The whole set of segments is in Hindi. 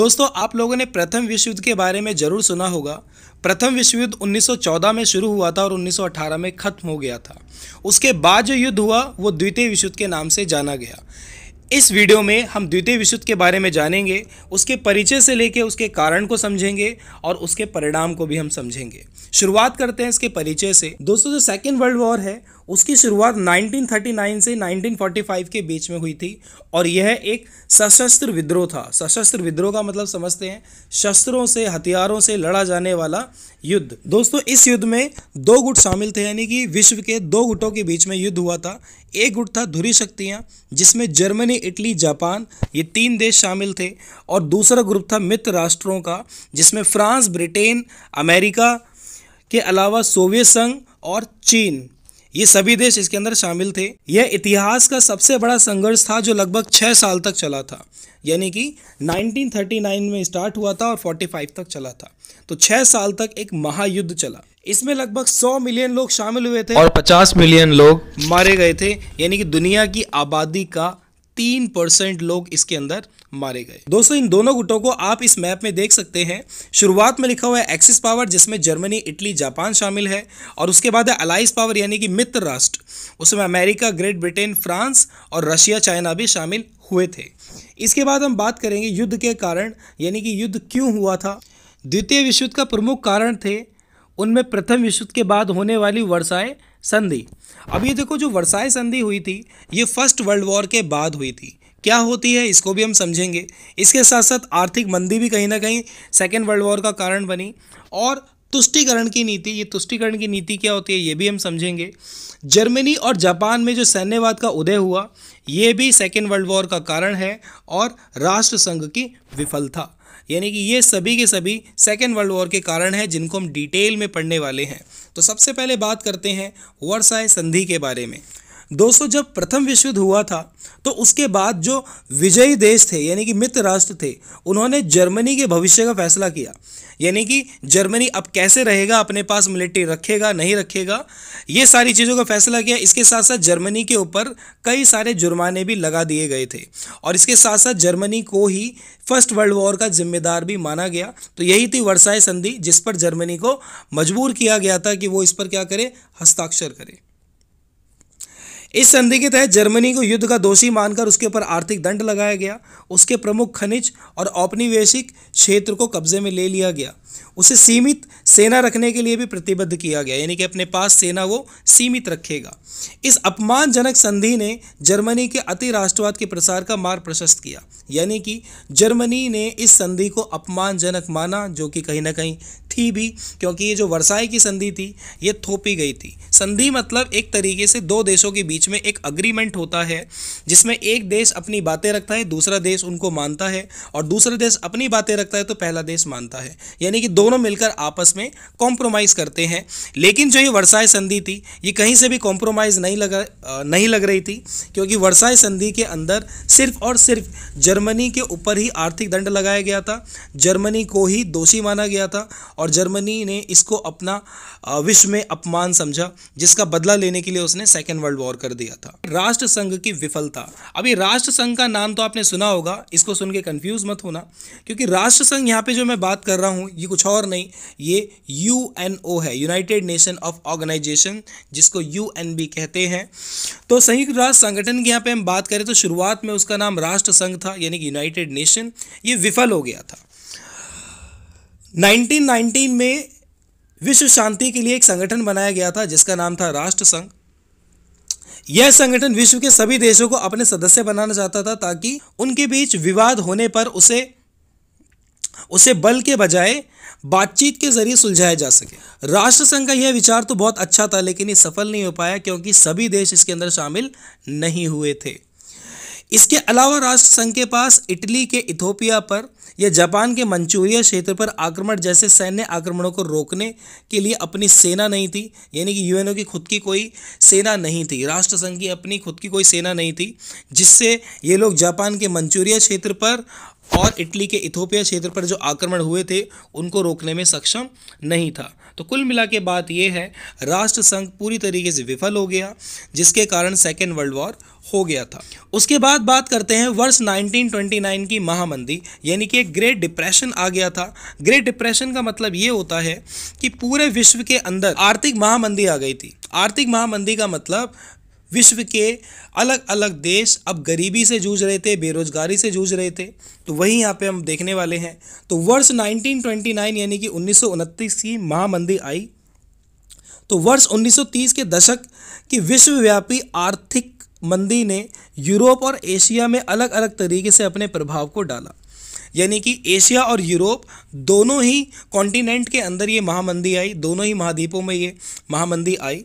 दोस्तों आप लोगों ने प्रथम विश्व युद्ध के बारे में ज़रूर सुना होगा प्रथम विश्व युद्ध 1914 में शुरू हुआ था और 1918 में ख़त्म हो गया था उसके बाद जो युद्ध हुआ वो द्वितीय विश्व युद्ध के नाम से जाना गया इस वीडियो में हम द्वितीय विश्व युद्ध के बारे में जानेंगे उसके परिचय से लेकर उसके कारण को समझेंगे और उसके परिणाम को भी हम समझेंगे शुरुआत करते हैं इसके परिचय से दोस्तों जो सेकेंड वर्ल्ड वॉर है उसकी शुरुआत 1939 से 1945 के बीच में हुई थी और यह एक सशस्त्र विद्रोह था सशस्त्र विद्रोह का मतलब समझते हैं शस्त्रों से हथियारों से लड़ा जाने वाला युद्ध दोस्तों इस युद्ध में दो गुट शामिल थे यानी कि विश्व के दो गुटों के बीच में युद्ध हुआ था एक गुट था धुरी शक्तियाँ जिसमें जर्मनी इटली जापान ये तीन देश शामिल थे और दूसरा ग्रुप था मित्र राष्ट्रों का जिसमें फ्रांस ब्रिटेन अमेरिका के अलावा सोवियत संघ और चीन ये सभी देश इसके अंदर शामिल थे यह इतिहास का सबसे बड़ा संघर्ष था जो लगभग छः साल तक चला था यानी कि 1939 में स्टार्ट हुआ था और 45 तक चला था तो छः साल तक एक महायुद्ध चला इसमें लगभग 100 मिलियन लोग शामिल हुए थे और 50 मिलियन लोग मारे गए थे यानी कि दुनिया की आबादी का तीन परसेंट लोग इसके अंदर मारे गए दोस्तों इन दोनों गुटों को आप इस मैप में देख सकते हैं शुरुआत में लिखा हुआ है एक्सिस पावर जिसमें जर्मनी इटली जापान शामिल है और उसके बाद है अलाइस पावर यानी कि मित्र राष्ट्र उसमें अमेरिका ग्रेट ब्रिटेन फ्रांस और रशिया चाइना भी शामिल हुए थे इसके बाद हम बात करेंगे युद्ध के कारण यानी कि युद्ध क्यों हुआ था द्वितीय विश्व युद्ध का प्रमुख कारण थे उनमें प्रथम विश्व युद्ध के बाद होने वाली वर्षाएँ संधि अब ये देखो जो वर्साय संधि हुई थी ये फर्स्ट वर्ल्ड वॉर के बाद हुई थी क्या होती है इसको भी हम समझेंगे इसके साथ साथ आर्थिक मंदी भी कहीं ना कहीं सेकेंड वर्ल्ड वॉर का कारण बनी और तुष्टिकरण की नीति ये तुष्टिकरण की नीति क्या होती है ये भी हम समझेंगे जर्मनी और जापान में जो सैन्यवाद का उदय हुआ ये भी सेकेंड वर्ल्ड वॉर का कारण है और राष्ट्र संघ की विफलता यानी कि ये सभी के सभी सेकेंड वर्ल्ड वॉर के कारण हैं जिनको हम डिटेल में पढ़ने वाले हैं तो सबसे पहले बात करते हैं वर्षाए संधि के बारे में दोस्तों जब प्रथम विश्व युद्ध हुआ था तो उसके बाद जो विजयी देश थे यानी कि मित्र राष्ट्र थे उन्होंने जर्मनी के भविष्य का फैसला किया यानी कि जर्मनी अब कैसे रहेगा अपने पास मिलिट्री रखेगा नहीं रखेगा ये सारी चीज़ों का फैसला किया इसके साथ साथ जर्मनी के ऊपर कई सारे जुर्माने भी लगा दिए गए थे और इसके साथ साथ जर्मनी को ही फर्स्ट वर्ल्ड वॉर का जिम्मेदार भी माना गया तो यही थी वर्षाए संधि जिस पर जर्मनी को मजबूर किया गया था कि वो इस पर क्या करे हस्ताक्षर करे इस संधि के तहत जर्मनी को युद्ध का दोषी मानकर उसके ऊपर आर्थिक दंड लगाया गया उसके प्रमुख खनिज और औपनिवेशिक क्षेत्र को कब्जे में ले लिया गया उसे सीमित सेना रखने के लिए भी प्रतिबद्ध किया गया यानी कि अपने पास सेना वो सीमित रखेगा इस अपमानजनक संधि ने जर्मनी के अति राष्ट्रवाद के प्रसार का मार्ग प्रशस्त किया यानी कि जर्मनी ने इस संधि को अपमानजनक माना जो कि कहीं ना कहीं थी भी क्योंकि ये जो वर्साई की संधि थी ये थोपी गई थी संधि मतलब एक तरीके से दो देशों के बीच में एक अग्रीमेंट होता है जिसमें एक देश अपनी बातें रखता है दूसरा देश उनको मानता है और दूसरा देश अपनी बातें रखता है तो पहला देश मानता है यानी यानी कि दोनों मिलकर आपस में कॉम्प्रोमाइज़ करते हैं लेकिन जो ये वर्षाए संधि थी ये कहीं से भी कॉम्प्रोमाइज़ नहीं लग नहीं लग रही थी क्योंकि वर्षाए संधि के अंदर सिर्फ और सिर्फ जर्मनी के ऊपर ही आर्थिक दंड लगाया गया था जर्मनी को ही दोषी माना गया था और जर्मनी ने इसको अपना विश्व में अपमान समझा जिसका बदला लेने के लिए उसने सेकेंड वर्ल्ड वॉर कर दिया था राष्ट्र संघ की विफलता अभी राष्ट्र संघ का नाम तो आपने सुना होगा इसको सुन के कन्फ्यूज मत होना क्योंकि राष्ट्र संघ यहाँ पे जो मैं बात कर रहा हूँ ये कुछ और नहीं ये यू है यूनाइटेड नेशन ऑफ ऑर्गेनाइजेशन जिसको यू कहते हैं तो संयुक्त राष्ट्र संगठन की यहाँ पे हम बात करें तो शुरुआत में उसका नाम राष्ट्र संघ था यानी कि यूनाइटेड नेशन ये विफल हो गया था 1919 में विश्व शांति के लिए एक संगठन बनाया गया था जिसका नाम था राष्ट्र संघ यह संगठन विश्व के सभी देशों को अपने सदस्य बनाना चाहता था ताकि उनके बीच विवाद होने पर उसे उसे बल के बजाय बातचीत के जरिए सुलझाया जा सके राष्ट्रसंघ का यह विचार तो बहुत अच्छा था लेकिन ये सफल नहीं हो पाया क्योंकि सभी देश इसके अंदर शामिल नहीं हुए थे इसके अलावा राष्ट्रसंघ के पास इटली के इथोपिया पर या जापान के मंचूरिया क्षेत्र पर आक्रमण जैसे सैन्य आक्रमणों को रोकने के लिए अपनी सेना नहीं थी यानी कि यूएनओ की खुद की कोई सेना नहीं थी राष्ट्रसंघ की अपनी खुद की कोई सेना नहीं थी जिससे ये लोग जापान के मंचूरिया क्षेत्र पर और इटली के इथोपिया क्षेत्र पर जो आक्रमण हुए थे उनको रोकने में सक्षम नहीं था तो कुल मिला के बात यह है राष्ट्र संघ पूरी तरीके से विफल हो गया जिसके कारण सेकेंड वर्ल्ड वॉर हो गया था उसके बाद बात करते हैं वर्ष 1929 की महामंदी यानी कि ग्रेट डिप्रेशन आ गया था ग्रेट डिप्रेशन का मतलब ये होता है कि पूरे विश्व के अंदर आर्थिक महामंदी आ गई थी आर्थिक महामंदी का मतलब विश्व के अलग अलग देश अब गरीबी से जूझ रहे थे बेरोजगारी से जूझ रहे थे तो वही यहाँ पे हम देखने वाले हैं तो वर्ष 1929 यानी कि उन्नीस की महामंदी आई तो वर्ष 1930 के दशक की विश्वव्यापी आर्थिक मंदी ने यूरोप और एशिया में अलग अलग तरीके से अपने प्रभाव को डाला यानी कि एशिया और यूरोप दोनों ही कॉन्टिनेंट के अंदर ये महामंदी आई दोनों ही महाद्वीपों में ये महामंदी आई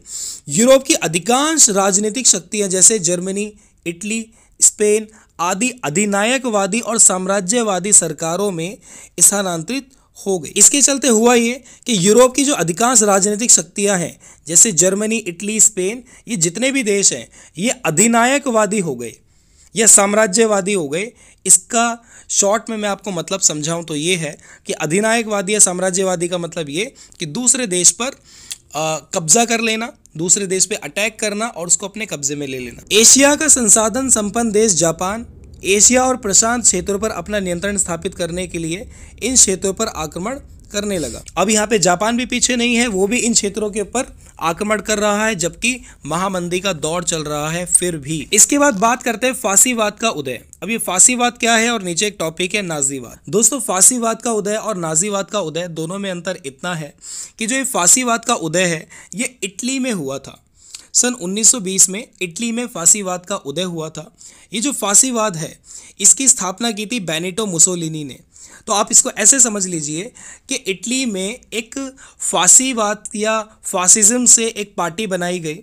यूरोप की अधिकांश राजनीतिक शक्तियाँ जैसे जर्मनी इटली स्पेन आदि अधिनायकवादी और साम्राज्यवादी सरकारों में स्थानांतरित हो गई इसके चलते हुआ ये कि यूरोप की जो अधिकांश राजनीतिक शक्तियां हैं जैसे जर्मनी इटली स्पेन ये जितने भी देश हैं ये अधिनायकवादी हो गए या साम्राज्यवादी हो गए इसका शॉर्ट में मैं आपको मतलब समझाऊं तो ये है कि अधिनायकवादी या साम्राज्यवादी का मतलब ये कि दूसरे देश पर कब्जा कर लेना दूसरे देश पे अटैक करना और उसको अपने कब्जे में ले लेना एशिया का संसाधन संपन्न देश जापान एशिया और प्रशांत क्षेत्रों पर अपना नियंत्रण स्थापित करने के लिए इन क्षेत्रों पर आक्रमण करने लगा अब यहाँ पे जापान भी पीछे नहीं है वो भी इन क्षेत्रों के ऊपर आक्रमण कर रहा है जबकि महामंदी का दौर चल रहा है फिर भी इसके बाद बात करते हैं फांसीवाद का उदय अब ये फांसीवाद क्या है और नीचे एक टॉपिक है नाजीवाद दोस्तों फांसीवाद का उदय और नाजीवाद का उदय दोनों में अंतर इतना है कि जो ये फांसीवाद का उदय है ये इटली में हुआ था सन 1920 में इटली में फांसीवाद का उदय हुआ था ये जो फांसीवाद है इसकी स्थापना की थी बेनिटो मुसोलिनी ने तो आप इसको ऐसे समझ लीजिए कि इटली में एक फासीवाद या फासिज्म से एक पार्टी बनाई गई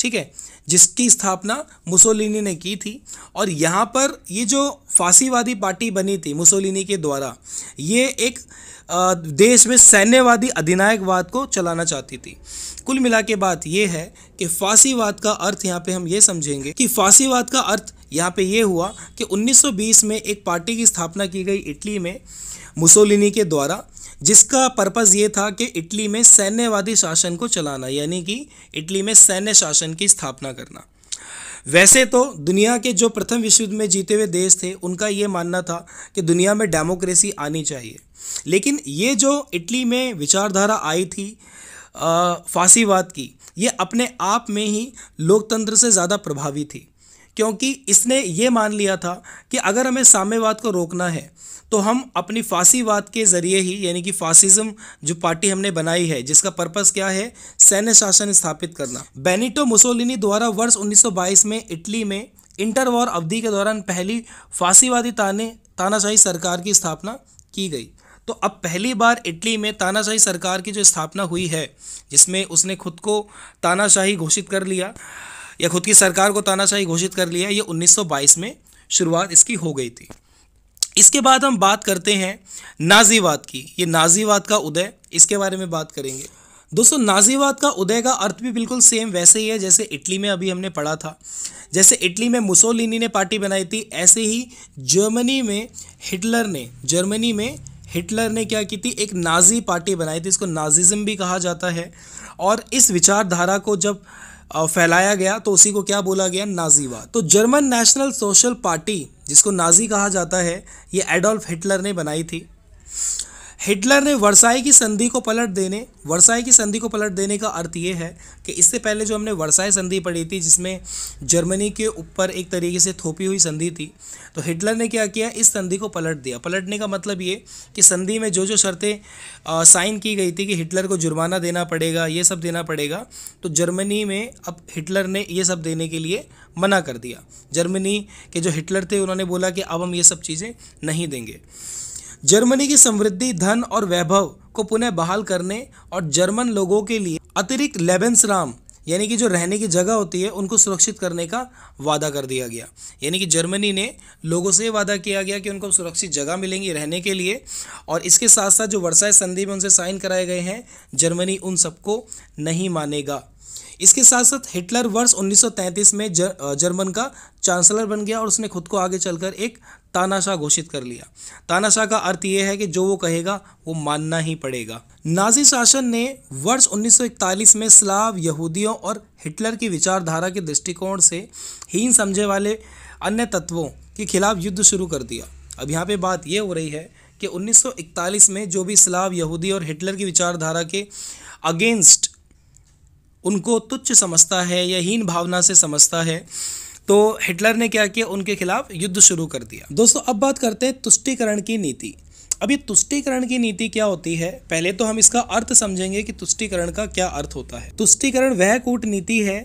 ठीक है जिसकी स्थापना मुसोलिनी ने की थी और यहाँ पर ये जो फांसीवादी पार्टी बनी थी मुसोलिनी के द्वारा ये एक देश में सैन्यवादी अधिनायकवाद को चलाना चाहती थी कुल मिला के बात यह है कि फांसीवाद का अर्थ यहाँ पे हम ये समझेंगे कि फांसीवाद का अर्थ यहाँ पे ये हुआ कि 1920 में एक पार्टी की स्थापना की गई इटली में मुसोलिनी के द्वारा जिसका पर्पज़ ये था कि इटली में सैन्यवादी शासन को चलाना यानी कि इटली में सैन्य शासन की स्थापना करना वैसे तो दुनिया के जो प्रथम विश्व युद्ध में जीते हुए देश थे उनका ये मानना था कि दुनिया में डेमोक्रेसी आनी चाहिए लेकिन ये जो इटली में विचारधारा आई थी फांसीवाद की ये अपने आप में ही लोकतंत्र से ज़्यादा प्रभावी थी क्योंकि इसने ये मान लिया था कि अगर हमें साम्यवाद को रोकना है तो हम अपनी फांसीवाद के ज़रिए ही यानी कि फासिज्म जो पार्टी हमने बनाई है जिसका पर्पस क्या है सैन्य शासन स्थापित करना बेनिटो मुसोलिनी द्वारा वर्ष 1922 में इटली में इंटर वॉर अवधि के दौरान पहली फांसीवादी ताने तानाशाही सरकार की स्थापना की गई तो अब पहली बार इटली में तानाशाही सरकार की जो स्थापना हुई है जिसमें उसने खुद को तानाशाही घोषित कर लिया या खुद की सरकार को तानाशाही घोषित कर लिया ये 1922 में शुरुआत इसकी हो गई थी इसके बाद हम बात करते हैं नाजीवाद की ये नाजीवाद का उदय इसके बारे में बात करेंगे दोस्तों नाजीवाद का उदय का अर्थ भी बिल्कुल सेम वैसे ही है जैसे इटली में अभी हमने पढ़ा था जैसे इटली में मुसोलिनी ने पार्टी बनाई थी ऐसे ही जर्मनी में हिटलर ने जर्मनी में हिटलर ने क्या की थी एक नाजी पार्टी बनाई थी इसको नाजिज़म भी कहा जाता है और इस विचारधारा को जब फैलाया गया तो उसी को क्या बोला गया नाजीवाद तो जर्मन नेशनल सोशल पार्टी जिसको नाजी कहा जाता है ये एडोल्फ हिटलर ने बनाई थी हिटलर ने वर्साई की संधि को पलट देने वर्साई की संधि को पलट देने का अर्थ ये है कि इससे पहले जो हमने वर्साई संधि पढ़ी थी जिसमें जर्मनी के ऊपर एक तरीके से थोपी हुई संधि थी तो हिटलर ने क्या किया इस संधि को पलट दिया पलटने का मतलब ये कि संधि में जो जो शर्तें साइन की गई थी कि हिटलर को जुर्माना देना पड़ेगा ये सब देना पड़ेगा तो जर्मनी में अब हिटलर ने ये सब देने के लिए मना कर दिया जर्मनी के जो हिटलर थे उन्होंने बोला कि अब हम ये सब चीज़ें नहीं देंगे जर्मनी की समृद्धि धन और वैभव को पुनः बहाल करने और जर्मन लोगों के लिए अतिरिक्त लेबेंस राम यानी कि जो रहने की जगह होती है उनको सुरक्षित करने का वादा कर दिया गया यानी कि जर्मनी ने लोगों से वादा किया गया कि उनको सुरक्षित जगह मिलेंगी रहने के लिए और इसके साथ साथ जो वर्षाए संधि में उनसे साइन कराए गए हैं जर्मनी उन सबको नहीं मानेगा इसके साथ साथ हिटलर वर्ष 1933 में जर, जर्मन का चांसलर बन गया और उसने खुद को आगे चलकर एक तानाशाह घोषित कर लिया तानाशाह का अर्थ यह है कि जो वो कहेगा वो मानना ही पड़ेगा नाजी शासन ने वर्ष 1941 में स्लाव यहूदियों और हिटलर की विचारधारा के दृष्टिकोण से हीन समझे वाले अन्य तत्वों के खिलाफ युद्ध शुरू कर दिया अब यहाँ पे बात यह हो रही है कि 1941 में जो भी स्लाव यहूदी और हिटलर की विचारधारा के अगेंस्ट उनको तुच्छ समझता है या हीन भावना से समझता है तो हिटलर ने क्या किया उनके खिलाफ युद्ध शुरू कर दिया दोस्तों अब बात करते हैं तुष्टिकरण की नीति अब ये तुष्टिकरण की नीति क्या होती है पहले तो हम इसका अर्थ समझेंगे कि तुष्टिकरण का क्या अर्थ होता है तुष्टिकरण वह कूटनीति है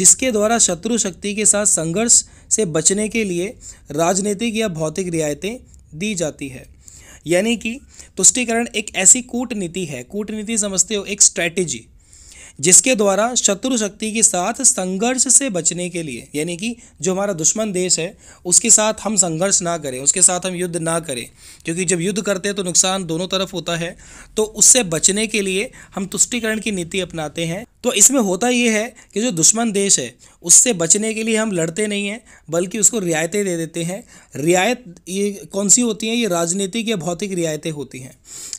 जिसके द्वारा शत्रु शक्ति के साथ संघर्ष से बचने के लिए राजनीतिक या भौतिक रियायतें दी जाती है यानी कि तुष्टिकरण एक ऐसी कूटनीति है कूटनीति समझते हो एक स्ट्रैटेजी जिसके द्वारा शत्रु शक्ति के साथ संघर्ष से बचने के लिए यानी कि जो हमारा दुश्मन देश है उसके साथ हम संघर्ष ना करें उसके साथ हम युद्ध ना करें क्योंकि जब युद्ध करते हैं तो नुकसान दोनों तरफ होता है तो उससे बचने के लिए हम तुष्टिकरण की नीति अपनाते हैं तो इसमें होता ये है कि जो दुश्मन देश है उससे बचने के लिए हम लड़ते नहीं हैं बल्कि उसको रियायतें दे देते हैं रियायत ये कौन सी होती हैं ये राजनीतिक या भौतिक रियायतें होती हैं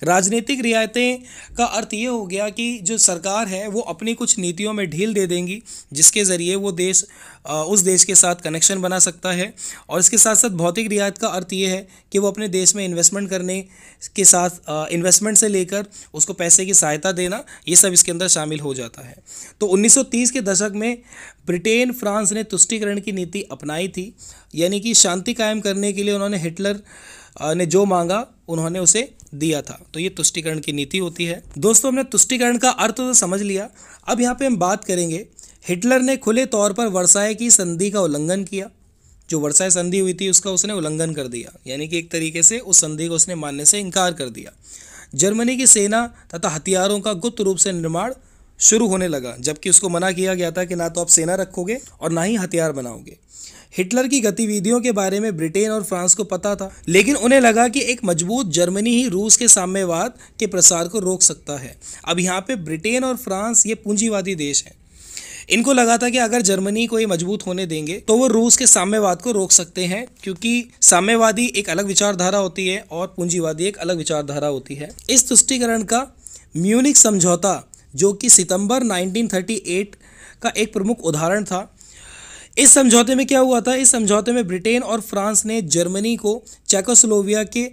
राजनीतिक रियायतें का अर्थ ये हो गया कि जो सरकार है वो अपनी कुछ नीतियों में ढील दे देंगी जिसके ज़रिए वो देश उस देश के साथ कनेक्शन बना सकता है और इसके साथ साथ भौतिक रियायत का अर्थ ये है कि वो अपने देश में इन्वेस्टमेंट करने के साथ इन्वेस्टमेंट से लेकर उसको पैसे की सहायता देना ये सब इसके अंदर शामिल हो जाता है तो 1930 के दशक में ब्रिटेन फ्रांस ने तुष्टिकरण की नीति अपनाई थी यानी कि शांति कायम करने के लिए उन्होंने हिटलर ने जो मांगा उन्होंने उसे दिया था तो ये तुष्टिकरण की नीति होती है दोस्तों हमने तुष्टिकरण का अर्थ तो समझ लिया अब यहाँ पे हम बात करेंगे हिटलर ने खुले तौर पर वर्षाए की संधि का उल्लंघन किया जो वर्षाए संधि हुई थी उसका उसने उल्लंघन कर दिया यानी कि एक तरीके से उस संधि को उसने मानने से इनकार कर दिया जर्मनी की सेना तथा हथियारों का गुप्त रूप से निर्माण शुरू होने लगा जबकि उसको मना किया गया था कि ना तो आप सेना रखोगे और ना ही हथियार बनाओगे हिटलर की गतिविधियों के बारे में ब्रिटेन और फ्रांस को पता था लेकिन उन्हें लगा कि एक मजबूत जर्मनी ही रूस के साम्यवाद के प्रसार को रोक सकता है अब यहाँ पे ब्रिटेन और फ्रांस ये पूंजीवादी देश हैं इनको लगा था कि अगर जर्मनी को ये मजबूत होने देंगे तो वो रूस के साम्यवाद को रोक सकते हैं क्योंकि साम्यवादी एक अलग विचारधारा होती है और पूंजीवादी एक अलग विचारधारा होती है इस तुष्टिकरण का म्यूनिक समझौता जो कि सितंबर 1938 का एक प्रमुख उदाहरण था इस समझौते में क्या हुआ था इस समझौते में ब्रिटेन और फ्रांस ने जर्मनी को चेकोस्लोविया के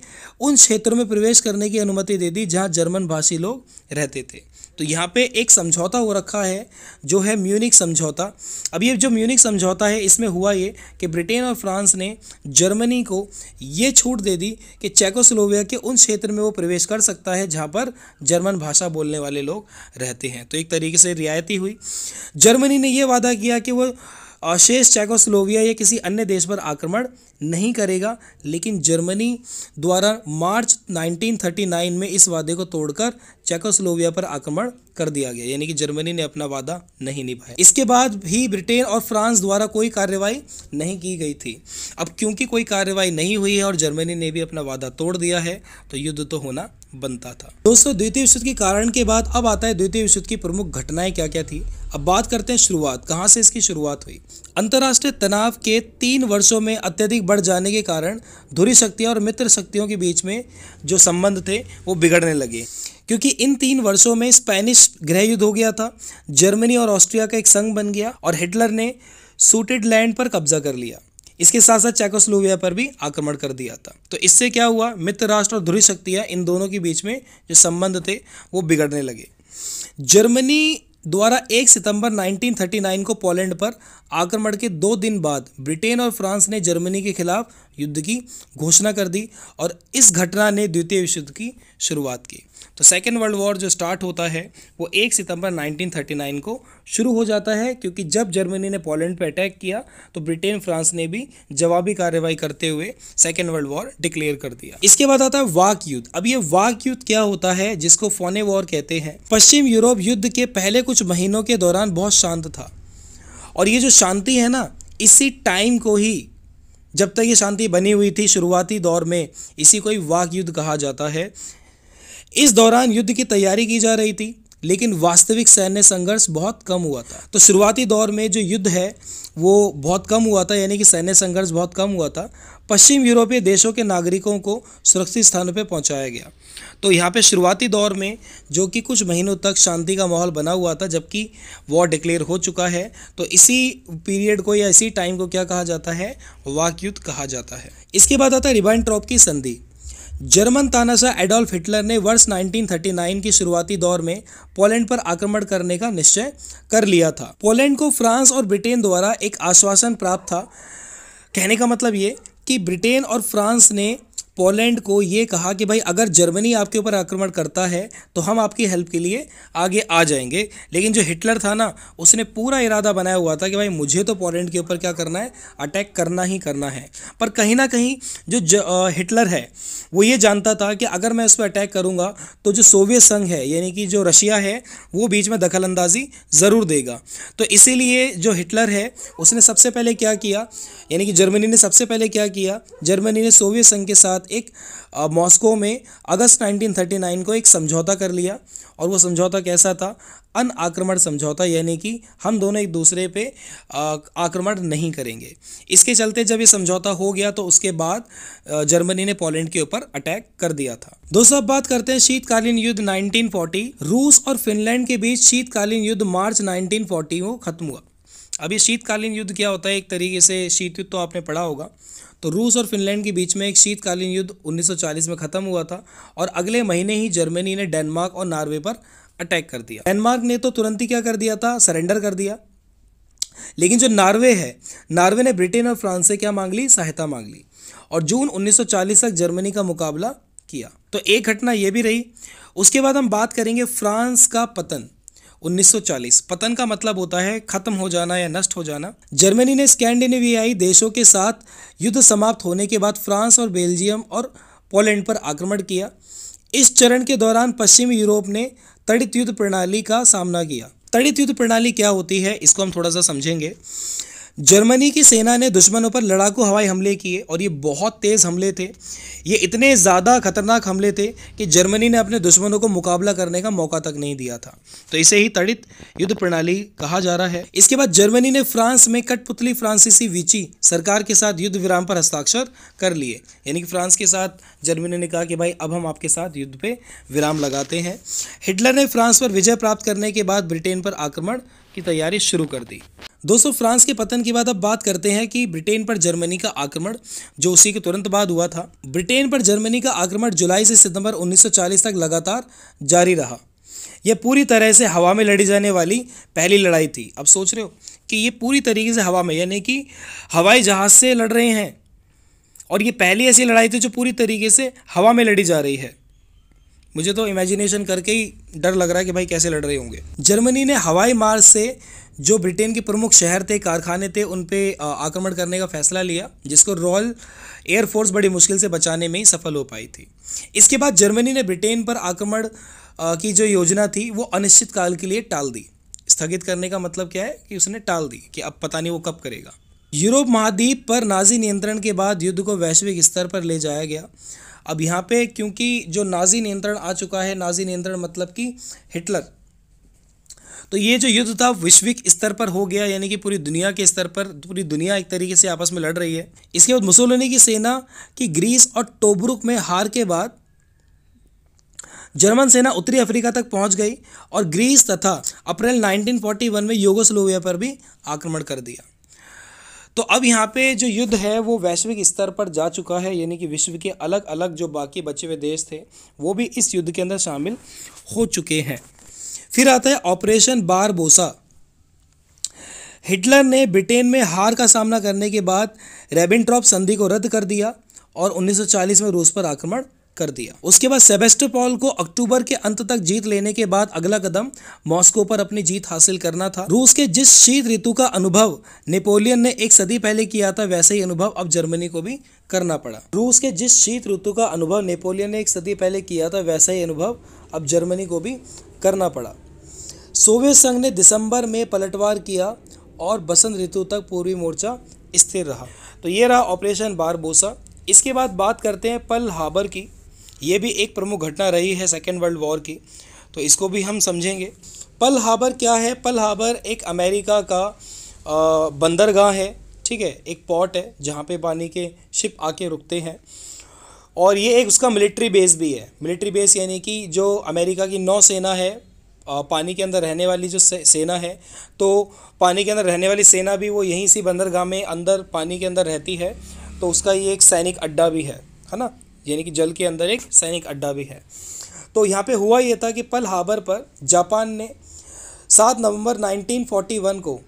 उन क्षेत्रों में प्रवेश करने की अनुमति दे दी जहां जर्मन भाषी लोग रहते थे तो यहाँ पे एक समझौता हो रखा है जो है म्यूनिक समझौता अब ये जो म्यूनिक समझौता है इसमें हुआ ये कि ब्रिटेन और फ्रांस ने जर्मनी को ये छूट दे दी कि चेकोस्लोविया के उन क्षेत्र में वो प्रवेश कर सकता है जहाँ पर जर्मन भाषा बोलने वाले लोग रहते हैं तो एक तरीके से रियायती हुई जर्मनी ने यह वादा किया कि वह अवशेष चैकोस्लोविया या किसी अन्य देश पर आक्रमण नहीं करेगा लेकिन जर्मनी द्वारा मार्च 1939 में इस वादे को तोड़कर चेकोस्लोविया पर आक्रमण कर दिया गया यानी कि जर्मनी ने अपना वादा नहीं निभाया इसके बाद भी ब्रिटेन और फ्रांस द्वारा कोई कार्रवाई नहीं की गई थी अब क्योंकि कोई कार्रवाई नहीं हुई है और जर्मनी ने भी अपना वादा तोड़ दिया है तो युद्ध तो होना बनता था दोस्तों द्वितीय विश्व युद्ध के कारण के बाद अब आता है द्वितीय विश्व युद्ध की प्रमुख घटनाएं क्या क्या थी अब बात करते हैं शुरुआत कहाँ से इसकी शुरुआत हुई अंतर्राष्ट्रीय तनाव के तीन वर्षों में अत्यधिक बढ़ जाने के कारण धुरी शक्तियाँ और मित्र शक्तियों के बीच में जो संबंध थे वो बिगड़ने लगे क्योंकि इन तीन वर्षों में स्पेनिश गृह युद्ध हो गया था जर्मनी और ऑस्ट्रिया का एक संघ बन गया और हिटलर ने सूटेड लैंड पर कब्जा कर लिया इसके साथ साथ चैकोस्लोविया पर भी आक्रमण कर दिया था तो इससे क्या हुआ मित्र राष्ट्र और ध्री शक्तियाँ इन दोनों के बीच में जो संबंध थे वो बिगड़ने लगे जर्मनी द्वारा 1 सितंबर 1939 को पोलैंड पर आक्रमण के दो दिन बाद ब्रिटेन और फ्रांस ने जर्मनी के खिलाफ युद्ध की घोषणा कर दी और इस घटना ने द्वितीय विश्व युद्ध की शुरुआत की तो सेकेंड वर्ल्ड वॉर जो स्टार्ट होता है वो एक सितंबर 1939 को शुरू हो जाता है क्योंकि जब जर्मनी ने पोलैंड पर अटैक किया तो ब्रिटेन फ्रांस ने भी जवाबी कार्रवाई करते हुए सेकेंड वर्ल्ड वॉर डिक्लेयर कर दिया इसके बाद आता है वाक युद्ध अब ये वाक युद्ध क्या होता है जिसको फोने वॉर कहते हैं पश्चिम यूरोप युद्ध के पहले कुछ महीनों के दौरान बहुत शांत था और ये जो शांति है ना इसी टाइम को ही जब तक ये शांति बनी हुई थी शुरुआती दौर में इसी को ही वाक युद्ध कहा जाता है इस दौरान युद्ध की तैयारी की जा रही थी लेकिन वास्तविक सैन्य संघर्ष बहुत कम हुआ था तो शुरुआती दौर में जो युद्ध है वो बहुत कम हुआ था यानी कि सैन्य संघर्ष बहुत कम हुआ था पश्चिम यूरोपीय देशों के नागरिकों को सुरक्षित स्थानों पर पहुंचाया गया तो यहाँ पे शुरुआती दौर में जो कि कुछ महीनों तक शांति का माहौल बना हुआ था जबकि वॉर डिक्लेयर हो चुका है तो इसी पीरियड को या इसी टाइम को क्या कहा जाता है युद्ध कहा जाता है इसके बाद आता है रिबाइन ट्रॉप की संधि जर्मन तानाशाह एडोल्फ हिटलर ने वर्ष 1939 की शुरुआती दौर में पोलैंड पर आक्रमण करने का निश्चय कर लिया था पोलैंड को फ्रांस और ब्रिटेन द्वारा एक आश्वासन प्राप्त था कहने का मतलब ये कि ब्रिटेन और फ्रांस ने पोलैंड को ये कहा कि भाई अगर जर्मनी आपके ऊपर आक्रमण करता है तो हम आपकी हेल्प के लिए आगे आ जाएंगे लेकिन जो हिटलर था ना उसने पूरा इरादा बनाया हुआ था कि भाई मुझे तो पोलैंड के ऊपर क्या करना है अटैक करना ही करना है पर कहीं ना कहीं जो, ज, आ, हिटलर है वो ये जानता था कि अगर मैं उस पर अटैक करूँगा तो जो सोवियत संघ है यानी कि जो रशिया है वो बीच में दखल अंदाजी ज़रूर देगा तो इसीलिए जो हिटलर है उसने सबसे पहले क्या किया यानी कि जर्मनी ने सबसे पहले क्या किया जर्मनी ने सोवियत संघ के साथ एक मॉस्को में अगस्त 1939 को एक समझौता कर लिया और वो समझौता कैसा था अन आक्रमण समझौता यानी कि हम दोनों एक दूसरे पे आक्रमण नहीं करेंगे इसके चलते जब ये समझौता हो गया तो उसके बाद जर्मनी ने पोलैंड के ऊपर अटैक कर दिया था दोस्तों अब बात करते हैं शीतकालीन युद्ध 1940 रूस और फिनलैंड के बीच शीतकालीन युद्ध मार्च 1940 को खत्म हुआ अभी शीतकालीन युद्ध क्या होता है एक तरीके से शीत युद्ध तो आपने पढ़ा होगा तो रूस और फिनलैंड के बीच में एक शीतकालीन युद्ध 1940 में ख़त्म हुआ था और अगले महीने ही जर्मनी ने डेनमार्क और नॉर्वे पर अटैक कर दिया डेनमार्क ने तो तुरंत ही क्या कर दिया था सरेंडर कर दिया लेकिन जो नॉर्वे है नॉर्वे ने ब्रिटेन और फ्रांस से क्या मांग ली सहायता मांग ली और जून 1940 तक जर्मनी का मुकाबला किया तो एक घटना यह भी रही उसके बाद हम बात करेंगे फ्रांस का पतन 1940 पतन का मतलब होता है खत्म हो जाना या नष्ट हो जाना जर्मनी ने स्कैंडिनेवियाई देशों के साथ युद्ध समाप्त होने के बाद फ्रांस और बेल्जियम और पोलैंड पर आक्रमण किया इस चरण के दौरान पश्चिमी यूरोप ने तड़ित युद्ध प्रणाली का सामना किया तड़ित युद्ध प्रणाली क्या होती है इसको हम थोड़ा सा समझेंगे जर्मनी की सेना ने दुश्मनों पर लड़ाकू हवाई हमले किए और ये बहुत तेज़ हमले थे ये इतने ज़्यादा खतरनाक हमले थे कि जर्मनी ने अपने दुश्मनों को मुकाबला करने का मौका तक नहीं दिया था तो इसे ही तड़ित युद्ध प्रणाली कहा जा रहा है इसके बाद जर्मनी ने फ्रांस में कठपुतली फ्रांसीसी विची सरकार के साथ युद्ध विराम पर हस्ताक्षर कर लिए यानी कि फ्रांस के साथ जर्मनी ने कहा कि भाई अब हम आपके साथ युद्ध पे विराम लगाते हैं हिटलर ने फ्रांस पर विजय प्राप्त करने के बाद ब्रिटेन पर आक्रमण की तैयारी शुरू कर दी दोस्तों फ्रांस के पतन के बाद अब बात करते हैं कि ब्रिटेन पर जर्मनी का आक्रमण जो उसी के तुरंत बाद हुआ था ब्रिटेन पर जर्मनी का आक्रमण जुलाई से सितंबर 1940 तक लगातार जारी रहा यह पूरी तरह से हवा में लड़ी जाने वाली पहली लड़ाई थी अब सोच रहे हो कि ये पूरी तरीके से हवा में यानी कि हवाई जहाज़ से लड़ रहे हैं और ये पहली ऐसी लड़ाई थी जो पूरी तरीके से हवा में लड़ी जा रही है मुझे तो इमेजिनेशन करके ही डर लग रहा है कि भाई कैसे लड़ रहे होंगे जर्मनी ने हवाई मार्ग से जो ब्रिटेन के प्रमुख शहर थे कारखाने थे उन पे आक्रमण करने का फैसला लिया जिसको रॉयल एयरफोर्स बड़ी मुश्किल से बचाने में ही सफल हो पाई थी इसके बाद जर्मनी ने ब्रिटेन पर आक्रमण की जो योजना थी वो अनिश्चित काल के लिए टाल दी स्थगित करने का मतलब क्या है कि उसने टाल दी कि अब पता नहीं वो कब करेगा यूरोप महाद्वीप पर नाजी नियंत्रण के बाद युद्ध को वैश्विक स्तर पर ले जाया गया अब यहाँ पे क्योंकि जो नाजी नियंत्रण आ चुका है नाजी नियंत्रण मतलब कि हिटलर तो ये जो युद्ध था वैश्विक स्तर पर हो गया यानी कि पूरी दुनिया के स्तर पर पूरी दुनिया एक तरीके से आपस में लड़ रही है इसके बाद मुसोलिनी की सेना की ग्रीस और टोब्रुक में हार के बाद जर्मन सेना उत्तरी अफ्रीका तक पहुंच गई और ग्रीस तथा अप्रैल 1941 में योगोस्लोविया पर भी आक्रमण कर दिया तो अब यहाँ पे जो युद्ध है वो वैश्विक स्तर पर जा चुका है यानी कि विश्व के अलग अलग जो बाकी बचे हुए देश थे वो भी इस युद्ध के अंदर शामिल हो चुके हैं फिर आता है ऑपरेशन बारबोसा हिटलर ने ब्रिटेन में हार का सामना करने के बाद रेबिन संधि को रद्द कर दिया और 1940 में रूस पर आक्रमण कर दिया उसके बाद सेबेस्टोपोल को अक्टूबर के अंत तक जीत लेने के बाद अगला कदम मॉस्को पर अपनी जीत हासिल करना था रूस के जिस शीत ऋतु का अनुभव नेपोलियन ने एक सदी पहले किया था वैसे ही अनुभव अब जर्मनी को भी करना पड़ा रूस के जिस शीत ऋतु का अनुभव नेपोलियन ने एक सदी पहले किया था वैसा ही अनुभव अब जर्मनी को भी करना पड़ा सोवियत संघ ने दिसंबर में पलटवार किया और बसंत ऋतु तक पूर्वी मोर्चा स्थिर रहा तो ये रहा ऑपरेशन बारबोसा इसके बाद बात करते हैं पल हाबर की ये भी एक प्रमुख घटना रही है सेकेंड वर्ल्ड वॉर की तो इसको भी हम समझेंगे पल हाबर क्या है पल हाबर एक अमेरिका का बंदरगाह है ठीक है एक पोर्ट है जहाँ पे पानी के शिप आके रुकते हैं और ये एक उसका मिलिट्री बेस भी है मिलिट्री बेस यानी कि जो अमेरिका की नौसेना है पानी के अंदर रहने वाली जो से, सेना है तो पानी के अंदर रहने वाली सेना भी वो यहीं से बंदरगाह में अंदर पानी के अंदर रहती है तो उसका ये एक सैनिक अड्डा भी है है ना यानी कि जल के अंदर एक सैनिक अड्डा भी है तो यहाँ पे हुआ यह था कि पल हाबर पर जापान ने 7 नवंबर 1941 को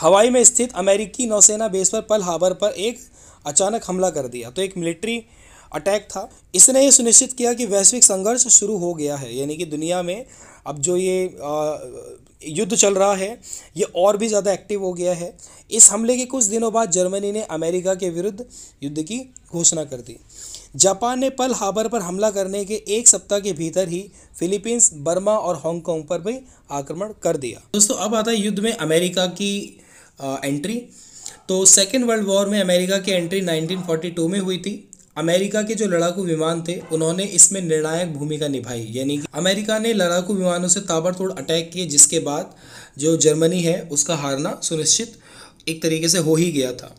हवाई में स्थित अमेरिकी नौसेना बेस पर पल हाबर पर एक अचानक हमला कर दिया तो एक मिलिट्री अटैक था इसने ये सुनिश्चित किया कि वैश्विक संघर्ष शुरू हो गया है यानी कि दुनिया में अब जो ये युद्ध चल रहा है ये और भी ज़्यादा एक्टिव हो गया है इस हमले के कुछ दिनों बाद जर्मनी ने अमेरिका के विरुद्ध युद्ध की घोषणा कर दी जापान ने पल हाबर पर हमला करने के एक सप्ताह के भीतर ही फिलीपींस बर्मा और हांगकांग पर भी आक्रमण कर दिया दोस्तों अब आता है युद्ध में अमेरिका की आ, एंट्री तो सेकेंड वर्ल्ड वॉर में अमेरिका की एंट्री 1942 में हुई थी अमेरिका के जो लड़ाकू विमान थे उन्होंने इसमें निर्णायक भूमिका निभाई यानी कि अमेरिका ने लड़ाकू विमानों से ताबड़तोड़ अटैक किए जिसके बाद जो जर्मनी है उसका हारना सुनिश्चित एक तरीके से हो ही गया था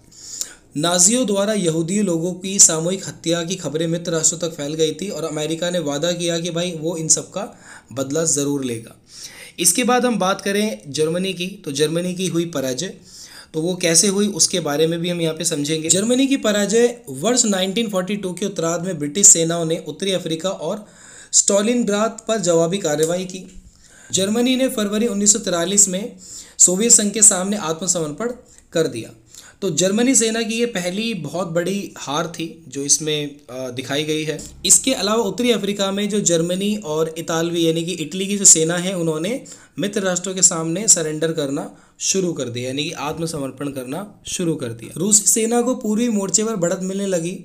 नाजियों द्वारा यहूदी लोगों की सामूहिक हत्या की खबरें मित्र राष्ट्रों तक फैल गई थी और अमेरिका ने वादा किया कि भाई वो इन सब का बदला ज़रूर लेगा इसके बाद हम बात करें जर्मनी की तो जर्मनी की हुई पराजय तो वो कैसे हुई उसके बारे में भी हम यहाँ पे समझेंगे जर्मनी की पराजय वर्ष 1942 के उत्तराध में ब्रिटिश सेनाओं ने उत्तरी अफ्रीका और स्टॉलिन पर जवाबी कार्रवाई की जर्मनी ने फरवरी उन्नीस में सोवियत संघ के सामने आत्मसमर्पण कर दिया तो जर्मनी सेना की ये पहली बहुत बड़ी हार थी जो इसमें दिखाई गई है इसके अलावा उत्तरी अफ्रीका में जो जर्मनी और इतालवी यानी कि इटली की जो सेना है उन्होंने मित्र राष्ट्रों के सामने सरेंडर करना शुरू कर दिया यानी कि आत्मसमर्पण करना शुरू कर दिया रूसी सेना को पूर्वी मोर्चे पर बढ़त मिलने लगी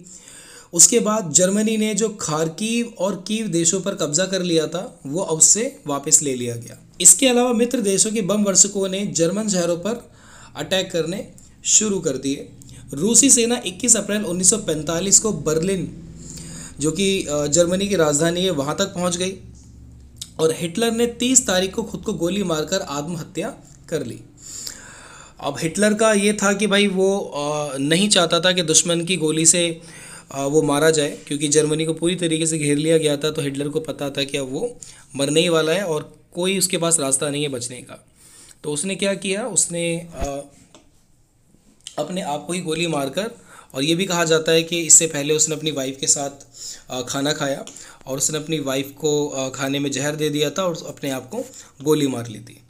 उसके बाद जर्मनी ने जो खारकीव और कीव देशों पर कब्जा कर लिया था वो अब से वापस ले लिया गया इसके अलावा मित्र देशों के बम वर्षकों ने जर्मन शहरों पर अटैक करने शुरू कर दिए रूसी सेना 21 अप्रैल 1945 को बर्लिन जो कि जर्मनी की राजधानी है वहाँ तक पहुँच गई और हिटलर ने 30 तारीख को खुद को गोली मारकर आत्महत्या कर ली अब हिटलर का ये था कि भाई वो नहीं चाहता था कि दुश्मन की गोली से वो मारा जाए क्योंकि जर्मनी को पूरी तरीके से घेर लिया गया था तो हिटलर को पता था कि अब वो मरने ही वाला है और कोई उसके पास रास्ता नहीं है बचने का तो उसने क्या किया उसने अपने आप को ही गोली मारकर और ये भी कहा जाता है कि इससे पहले उसने अपनी वाइफ के साथ खाना खाया और उसने अपनी वाइफ को खाने में जहर दे दिया था और अपने आप को गोली मार ली थी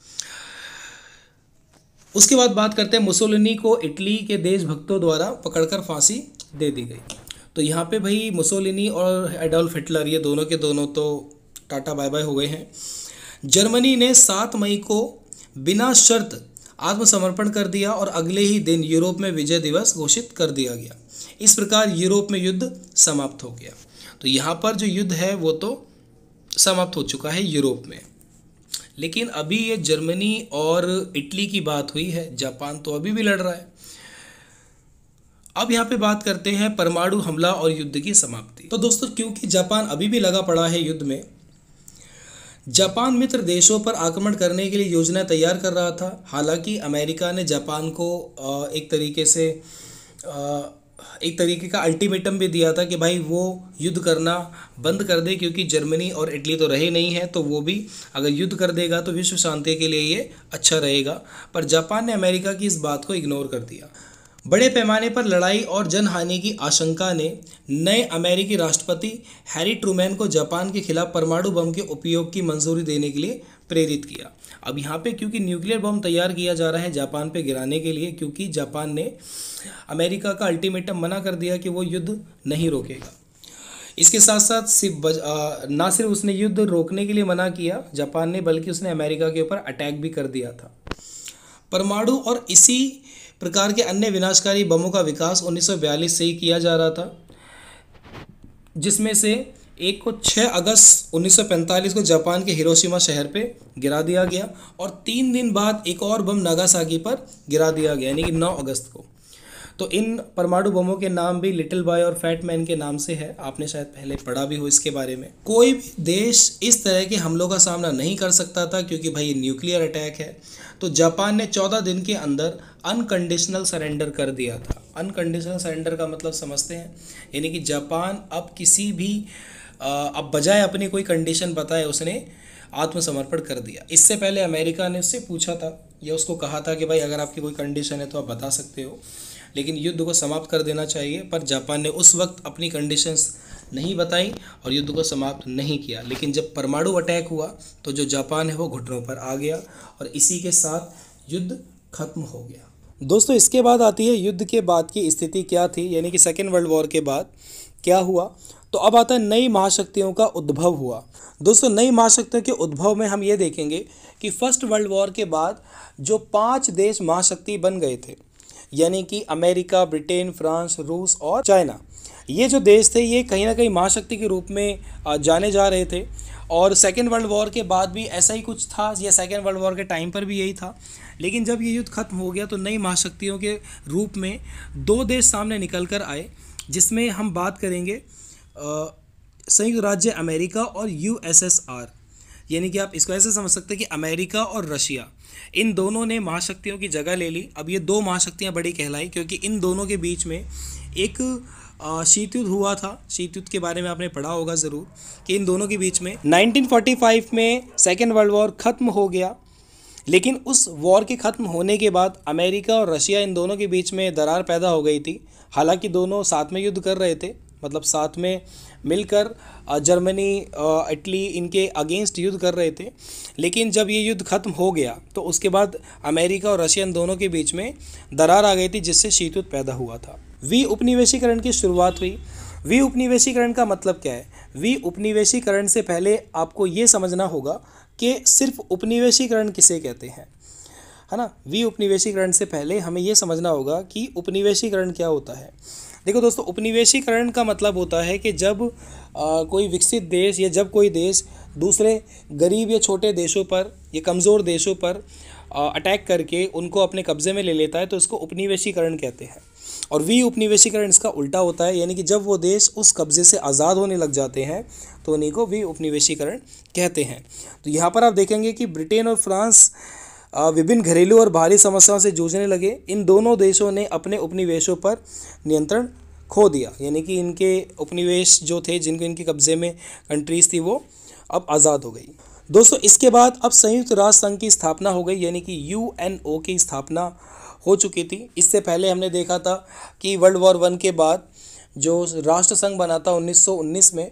उसके बाद बात करते हैं मुसोलिनी को इटली के देशभक्तों द्वारा पकड़कर फांसी दे दी गई तो यहाँ पे भाई मुसोलिनी और एडोल्फ हिटलर ये दोनों के दोनों तो टाटा बाय बाय हो गए हैं जर्मनी ने सात मई को बिना शर्त आत्मसमर्पण कर दिया और अगले ही दिन यूरोप में विजय दिवस घोषित कर दिया गया इस प्रकार यूरोप में युद्ध समाप्त हो गया तो यहाँ पर जो युद्ध है वो तो समाप्त हो चुका है यूरोप में लेकिन अभी ये जर्मनी और इटली की बात हुई है जापान तो अभी भी लड़ रहा है अब यहाँ पे बात करते हैं परमाणु हमला और युद्ध की समाप्ति तो दोस्तों क्योंकि जापान अभी भी लगा पड़ा है युद्ध में जापान मित्र देशों पर आक्रमण करने के लिए योजना तैयार कर रहा था हालांकि अमेरिका ने जापान को एक तरीके से एक तरीके का अल्टीमेटम भी दिया था कि भाई वो युद्ध करना बंद कर दे क्योंकि जर्मनी और इटली तो रहे नहीं हैं तो वो भी अगर युद्ध कर देगा तो विश्व शांति के लिए ये अच्छा रहेगा पर जापान ने अमेरिका की इस बात को इग्नोर कर दिया बड़े पैमाने पर लड़ाई और जनहानि की आशंका ने नए अमेरिकी राष्ट्रपति हैरी ट्रूमैन को जापान के खिलाफ परमाणु बम के उपयोग की मंजूरी देने के लिए प्रेरित किया अब यहाँ पे क्योंकि न्यूक्लियर बम तैयार किया जा रहा है जापान पे गिराने के लिए क्योंकि जापान ने अमेरिका का अल्टीमेटम मना कर दिया कि वो युद्ध नहीं रोकेगा इसके साथ साथ सिर्फ ना सिर्फ उसने युद्ध रोकने के लिए मना किया जापान ने बल्कि उसने अमेरिका के ऊपर अटैक भी कर दिया था परमाणु और इसी प्रकार के अन्य विनाशकारी बमों का विकास 1942 से ही किया जा रहा था जिसमें से एक को 6 अगस्त 1945 को जापान के हिरोशिमा शहर पे गिरा दिया गया और तीन दिन बाद एक और बम नागासाकी पर गिरा दिया गया यानी कि 9 अगस्त को तो इन परमाणु बमों के नाम भी लिटिल बॉय और फैट मैन के नाम से है आपने शायद पहले पढ़ा भी हो इसके बारे में कोई भी देश इस तरह के हमलों का सामना नहीं कर सकता था क्योंकि भाई ये न्यूक्लियर अटैक है तो जापान ने चौदह दिन के अंदर अनकंडीशनल सरेंडर कर दिया था अनकंडीशनल सरेंडर का मतलब समझते हैं यानी कि जापान अब किसी भी अब बजाय अपनी कोई कंडीशन बताए उसने आत्मसमर्पण कर दिया इससे पहले अमेरिका ने उससे पूछा था या उसको कहा था कि भाई अगर आपकी कोई कंडीशन है तो आप बता सकते हो लेकिन युद्ध को समाप्त कर देना चाहिए पर जापान ने उस वक्त अपनी कंडीशंस नहीं बताई और युद्ध को समाप्त नहीं किया लेकिन जब परमाणु अटैक हुआ तो जो जापान है वो घुटनों पर आ गया और इसी के साथ युद्ध खत्म हो गया दोस्तों इसके बाद आती है युद्ध के बाद की स्थिति क्या थी यानी कि सेकेंड वर्ल्ड वॉर के बाद क्या हुआ तो अब आता है नई महाशक्तियों का उद्भव हुआ दोस्तों नई महाशक्तियों के उद्भव में हम ये देखेंगे कि फर्स्ट वर्ल्ड वॉर के बाद जो पांच देश महाशक्ति बन गए थे यानी कि अमेरिका ब्रिटेन फ्रांस रूस और चाइना ये जो देश थे ये कहीं ना कहीं महाशक्ति के रूप में जाने जा रहे थे और सेकेंड वर्ल्ड वॉर के बाद भी ऐसा ही कुछ था या सेकेंड वर्ल्ड वॉर के टाइम पर भी यही था लेकिन जब ये युद्ध खत्म हो गया तो नई महाशक्तियों के रूप में दो देश सामने निकल कर आए जिसमें हम बात करेंगे संयुक्त राज्य अमेरिका और यूएसएसआर यानी कि आप इसको ऐसे समझ सकते हैं कि अमेरिका और रशिया इन दोनों ने महाशक्तियों की जगह ले ली अब ये दो महाशक्तियाँ बड़ी कहलाई क्योंकि इन दोनों के बीच में एक शीतयुद्ध हुआ था शीतयुद्ध के बारे में आपने पढ़ा होगा ज़रूर कि इन दोनों के बीच में 1945 में सेकेंड वर्ल्ड वॉर ख़त्म हो गया लेकिन उस वॉर के ख़त्म होने के बाद अमेरिका और रशिया इन दोनों के बीच में दरार पैदा हो गई थी हालांकि दोनों साथ में युद्ध कर रहे थे मतलब साथ में मिलकर जर्मनी इटली इनके अगेंस्ट युद्ध कर रहे थे लेकिन जब ये युद्ध ख़त्म हो गया तो उसके बाद अमेरिका और रशियन दोनों के बीच में दरार आ गई थी जिससे युद्ध पैदा हुआ था वी उपनिवेशीकरण की शुरुआत हुई वी उपनिवेशीकरण का मतलब क्या है वी उपनिवेशीकरण से पहले आपको ये समझना होगा कि सिर्फ उपनिवेशीकरण किसे कहते हैं है ना वी उपनिवेशीकरण से पहले हमें यह समझना होगा कि उपनिवेशीकरण क्या होता है देखो दोस्तों उपनिवेशीकरण का मतलब होता है कि जब आ, कोई विकसित देश या जब कोई देश दूसरे गरीब या छोटे देशों पर या कमज़ोर देशों पर अटैक करके उनको अपने कब्ज़े में ले लेता है तो इसको उपनिवेशीकरण कहते हैं और वी उपनिवेशीकरण इसका उल्टा होता है यानी कि जब वो देश उस कब्ज़े से आज़ाद होने लग जाते हैं तो उन्हीं को वी उपनिवेशीकरण कहते हैं तो यहाँ पर आप देखेंगे कि ब्रिटेन और फ्रांस विभिन्न घरेलू और बाहरी समस्याओं से जूझने लगे इन दोनों देशों ने अपने उपनिवेशों पर नियंत्रण खो दिया यानी कि इनके उपनिवेश जो थे जिनके इनके कब्जे में कंट्रीज़ थी वो अब आज़ाद हो गई दोस्तों इसके बाद अब संयुक्त राष्ट्र संघ की स्थापना हो गई यानी कि यू की स्थापना हो चुकी थी इससे पहले हमने देखा था कि वर्ल्ड वॉर वन के बाद जो राष्ट्र संघ बना था 1919 में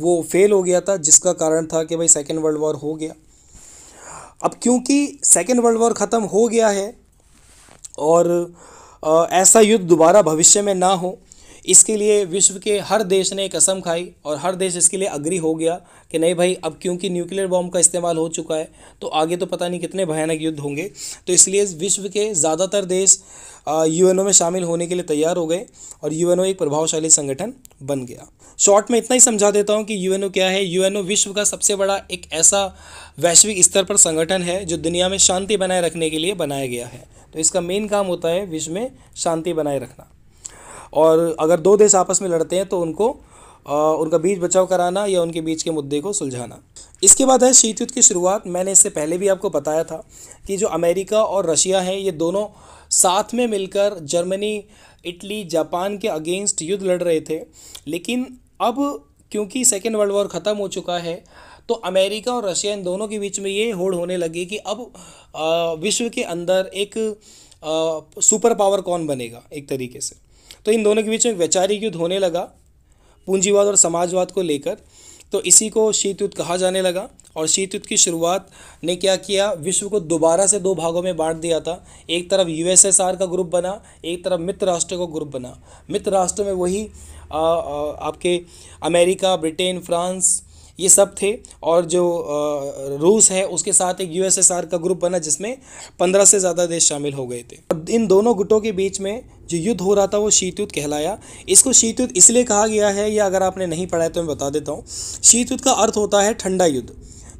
वो फेल हो गया था जिसका कारण था कि भाई सेकेंड वर्ल्ड वॉर हो गया अब क्योंकि सेकेंड वर्ल्ड वॉर ख़त्म हो गया है और ऐसा युद्ध दोबारा भविष्य में ना हो इसके लिए विश्व के हर देश ने कसम खाई और हर देश इसके लिए अग्री हो गया कि नहीं भाई अब क्योंकि न्यूक्लियर बॉम्ब का इस्तेमाल हो चुका है तो आगे तो पता नहीं कितने भयानक युद्ध होंगे तो इसलिए विश्व के ज़्यादातर देश यूएनओ में शामिल होने के लिए तैयार हो गए और यूएनओ एक प्रभावशाली संगठन बन गया शॉर्ट में इतना ही समझा देता हूँ कि यूएनओ क्या है यूएनओ विश्व का सबसे बड़ा एक ऐसा वैश्विक स्तर पर संगठन है जो दुनिया में शांति बनाए रखने के लिए बनाया गया है तो इसका मेन काम होता है विश्व में शांति बनाए रखना और अगर दो देश आपस में लड़ते हैं तो उनको आ, उनका बीच बचाव कराना या उनके बीच के मुद्दे को सुलझाना इसके बाद है शीत युद्ध की शुरुआत मैंने इससे पहले भी आपको बताया था कि जो अमेरिका और रशिया हैं ये दोनों साथ में मिलकर जर्मनी इटली जापान के अगेंस्ट युद्ध लड़ रहे थे लेकिन अब क्योंकि सेकेंड वर्ल्ड वॉर ख़त्म हो चुका है तो अमेरिका और रशिया इन दोनों के बीच में ये होड़ होने लगी कि अब विश्व के अंदर एक सुपर पावर कौन बनेगा एक तरीके से तो इन दोनों के बीच में वैचारिक युद्ध होने लगा पूंजीवाद और समाजवाद को लेकर तो इसी को शीत युद्ध कहा जाने लगा और शीत युद्ध की शुरुआत ने क्या किया विश्व को दोबारा से दो भागों में बांट दिया था एक तरफ यूएसएसआर का ग्रुप बना एक तरफ मित्र राष्ट्र का ग्रुप बना मित्र राष्ट्र में वही आ, आ, आपके अमेरिका ब्रिटेन फ्रांस ये सब थे और जो रूस है उसके साथ एक यूएसएसआर का ग्रुप बना जिसमें पंद्रह से ज़्यादा देश शामिल हो गए थे इन दोनों गुटों के बीच में जो युद्ध हो रहा था वो शीतयुद्ध कहलाया इसको शीतयुद्ध इसलिए कहा गया है या अगर आपने नहीं पढ़ा है तो मैं बता देता हूँ शीतयुद्ध का अर्थ होता है ठंडा युद्ध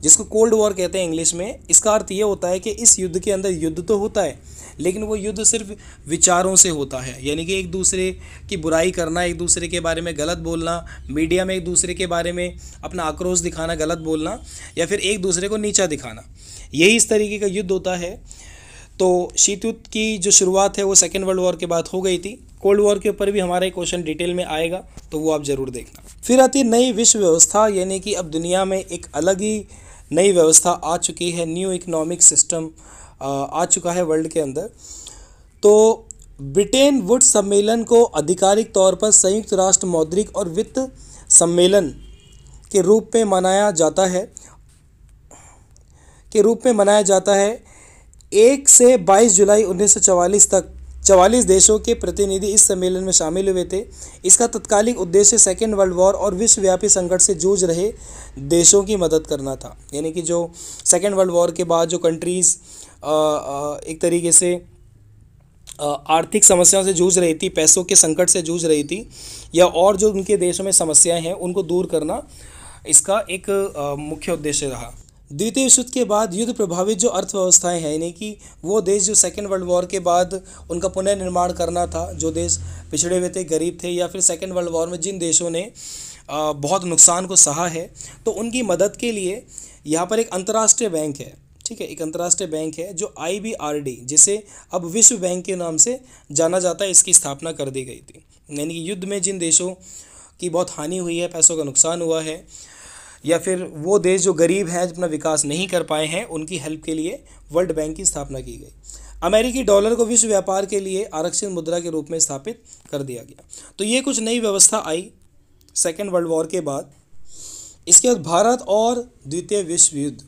जिसको कोल्ड वॉर कहते हैं इंग्लिश में इसका अर्थ ये होता है कि इस युद्ध के अंदर युद्ध तो होता है लेकिन वो युद्ध सिर्फ विचारों से होता है यानी कि एक दूसरे की बुराई करना एक दूसरे के बारे में गलत बोलना मीडिया में एक दूसरे के बारे में अपना आक्रोश दिखाना गलत बोलना या फिर एक दूसरे को नीचा दिखाना यही इस तरीके का युद्ध होता है तो शीत युद्ध की जो शुरुआत है वो सेकेंड वर्ल्ड वॉर के बाद हो गई थी कोल्ड वॉर के ऊपर भी हमारा एक क्वेश्चन डिटेल में आएगा तो वो आप ज़रूर देखना फिर आती है नई विश्व व्यवस्था यानी कि अब दुनिया में एक अलग ही नई व्यवस्था आ चुकी है न्यू इकोनॉमिक सिस्टम आ चुका है वर्ल्ड के अंदर तो ब्रिटेन वुड सम्मेलन को आधिकारिक तौर पर संयुक्त राष्ट्र मौद्रिक और वित्त सम्मेलन के रूप में मनाया जाता है के रूप में मनाया जाता है एक से 22 जुलाई 1944 तक चवालीस देशों के प्रतिनिधि इस सम्मेलन में शामिल हुए थे इसका तत्कालिक उद्देश्य सेकेंड वर्ल्ड वॉर और विश्वव्यापी संकट से जूझ रहे देशों की मदद करना था यानी कि जो सेकेंड वर्ल्ड वॉर के बाद जो कंट्रीज़ एक तरीके से आर्थिक समस्याओं से जूझ रही थी पैसों के संकट से जूझ रही थी या और जो उनके देशों में समस्याएं हैं उनको दूर करना इसका एक मुख्य उद्देश्य रहा द्वितीय विश्व युद्ध के बाद युद्ध प्रभावित जो अर्थव्यवस्थाएं हैं यानी कि वो देश जो सेकेंड वर्ल्ड वॉर के बाद उनका पुनर्निर्माण करना था जो देश पिछड़े हुए थे गरीब थे या फिर सेकेंड वर्ल्ड वॉर में जिन देशों ने बहुत नुकसान को सहा है तो उनकी मदद के लिए यहाँ पर एक अंतर्राष्ट्रीय बैंक है ठीक है एक अंतर्राष्ट्रीय बैंक है जो आई जिसे अब विश्व बैंक के नाम से जाना जाता है इसकी स्थापना कर दी गई थी यानी कि युद्ध में जिन देशों की बहुत हानि हुई है पैसों का नुकसान हुआ है या फिर वो देश जो गरीब हैं अपना विकास नहीं कर पाए हैं उनकी हेल्प के लिए वर्ल्ड बैंक की स्थापना की गई अमेरिकी डॉलर को विश्व व्यापार के लिए आरक्षित मुद्रा के रूप में स्थापित कर दिया गया तो ये कुछ नई व्यवस्था आई सेकेंड वर्ल्ड वॉर के बाद इसके बाद भारत और द्वितीय विश्व युद्ध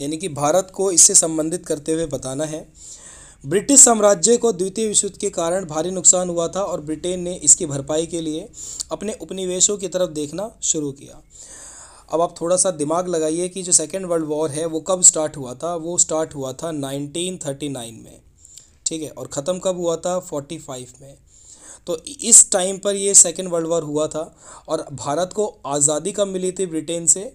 यानी कि भारत को इससे संबंधित करते हुए बताना है ब्रिटिश साम्राज्य को द्वितीय विश्व युद्ध के कारण भारी नुकसान हुआ था और ब्रिटेन ने इसकी भरपाई के लिए अपने उपनिवेशों की तरफ देखना शुरू किया अब आप थोड़ा सा दिमाग लगाइए कि जो सेकेंड वर्ल्ड वॉर है वो कब स्टार्ट हुआ था वो स्टार्ट हुआ था 1939 में ठीक है और ख़त्म कब हुआ था 45 में तो इस टाइम पर ये सेकेंड वर्ल्ड वॉर हुआ था और भारत को आज़ादी कब मिली थी ब्रिटेन से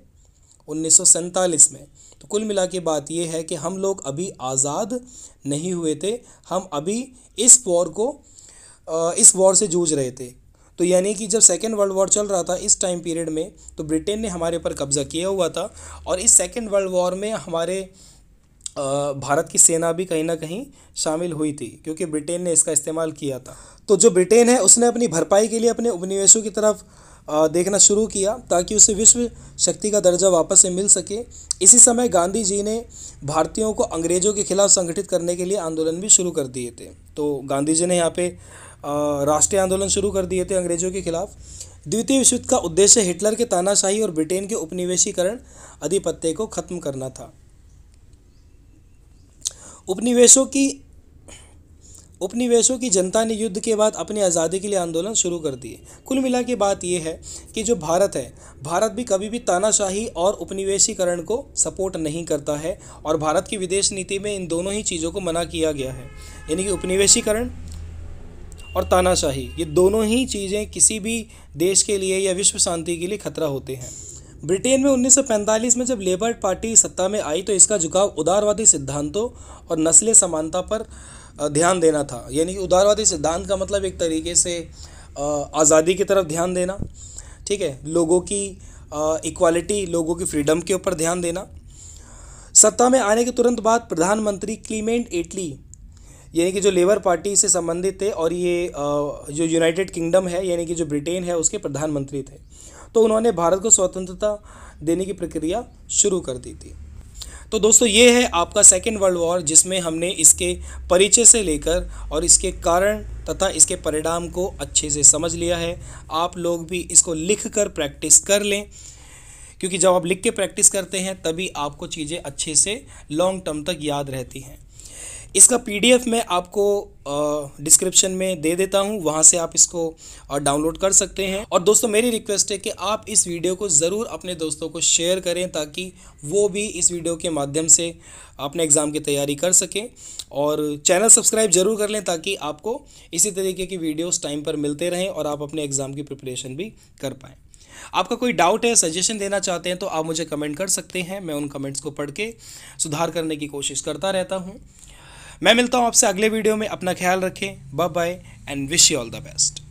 उन्नीस में तो कुल मिला के बात ये है कि हम लोग अभी आज़ाद नहीं हुए थे हम अभी इस वॉर को इस वॉर से जूझ रहे थे तो यानी कि जब सेकेंड वर्ल्ड वॉर चल रहा था इस टाइम पीरियड में तो ब्रिटेन ने हमारे ऊपर कब्ज़ा किया हुआ था और इस सेकेंड वर्ल्ड वॉर में हमारे भारत की सेना भी कहीं ना कहीं शामिल हुई थी क्योंकि ब्रिटेन ने इसका इस्तेमाल किया था तो जो ब्रिटेन है उसने अपनी भरपाई के लिए अपने उपनिवेशों की तरफ देखना शुरू किया ताकि उसे विश्व शक्ति का दर्जा वापस से मिल सके इसी समय गांधी जी ने भारतीयों को अंग्रेज़ों के खिलाफ संगठित करने के लिए आंदोलन भी शुरू कर दिए थे तो गांधी जी ने यहाँ पे राष्ट्रीय आंदोलन शुरू कर दिए थे अंग्रेज़ों के खिलाफ द्वितीय विश्व युद्ध का उद्देश्य हिटलर के तानाशाही और ब्रिटेन के उपनिवेशीकरण अधिपत्य को खत्म करना था उपनिवेशों की उपनिवेशों की जनता ने युद्ध के बाद अपनी आज़ादी के लिए आंदोलन शुरू कर दिए कुल मिला के बात यह है कि जो भारत है भारत भी कभी भी तानाशाही और उपनिवेशीकरण को सपोर्ट नहीं करता है और भारत की विदेश नीति में इन दोनों ही चीज़ों को मना किया गया है यानी कि उपनिवेशीकरण और तानाशाही ये दोनों ही चीज़ें किसी भी देश के लिए या विश्व शांति के लिए खतरा होते हैं ब्रिटेन में 1945 में जब लेबर पार्टी सत्ता में आई तो इसका झुकाव उदारवादी सिद्धांतों और नस्ल समानता पर ध्यान देना था यानी कि उदारवादी सिद्धांत का मतलब एक तरीके से आज़ादी की तरफ ध्यान देना ठीक है लोगों की इक्वालिटी लोगों की फ्रीडम के ऊपर ध्यान देना सत्ता में आने के तुरंत बाद प्रधानमंत्री क्लीमेंट एटली यानी कि जो लेबर पार्टी से संबंधित थे और ये जो यूनाइटेड किंगडम है यानी कि जो ब्रिटेन है उसके प्रधानमंत्री थे तो उन्होंने भारत को स्वतंत्रता देने की प्रक्रिया शुरू कर दी थी तो दोस्तों ये है आपका सेकेंड वर्ल्ड वॉर जिसमें हमने इसके परिचय से लेकर और इसके कारण तथा इसके परिणाम को अच्छे से समझ लिया है आप लोग भी इसको लिख कर प्रैक्टिस कर लें क्योंकि जब आप लिख के प्रैक्टिस करते हैं तभी आपको चीज़ें अच्छे से लॉन्ग टर्म तक याद रहती हैं इसका पीडीएफ मैं आपको डिस्क्रिप्शन में दे देता हूँ वहाँ से आप इसको डाउनलोड कर सकते हैं और दोस्तों मेरी रिक्वेस्ट है कि आप इस वीडियो को ज़रूर अपने दोस्तों को शेयर करें ताकि वो भी इस वीडियो के माध्यम से अपने एग्ज़ाम की तैयारी कर सकें और चैनल सब्सक्राइब ज़रूर कर लें ताकि आपको इसी तरीके की वीडियोज़ टाइम पर मिलते रहें और आप अपने एग्ज़ाम की प्रिपरेशन भी कर पाएँ आपका कोई डाउट है सजेशन देना चाहते हैं तो आप मुझे कमेंट कर सकते हैं मैं उन कमेंट्स को पढ़ के सुधार करने की कोशिश करता रहता हूँ मैं मिलता हूँ आपसे अगले वीडियो में अपना ख्याल रखें bye bye and wish you all the best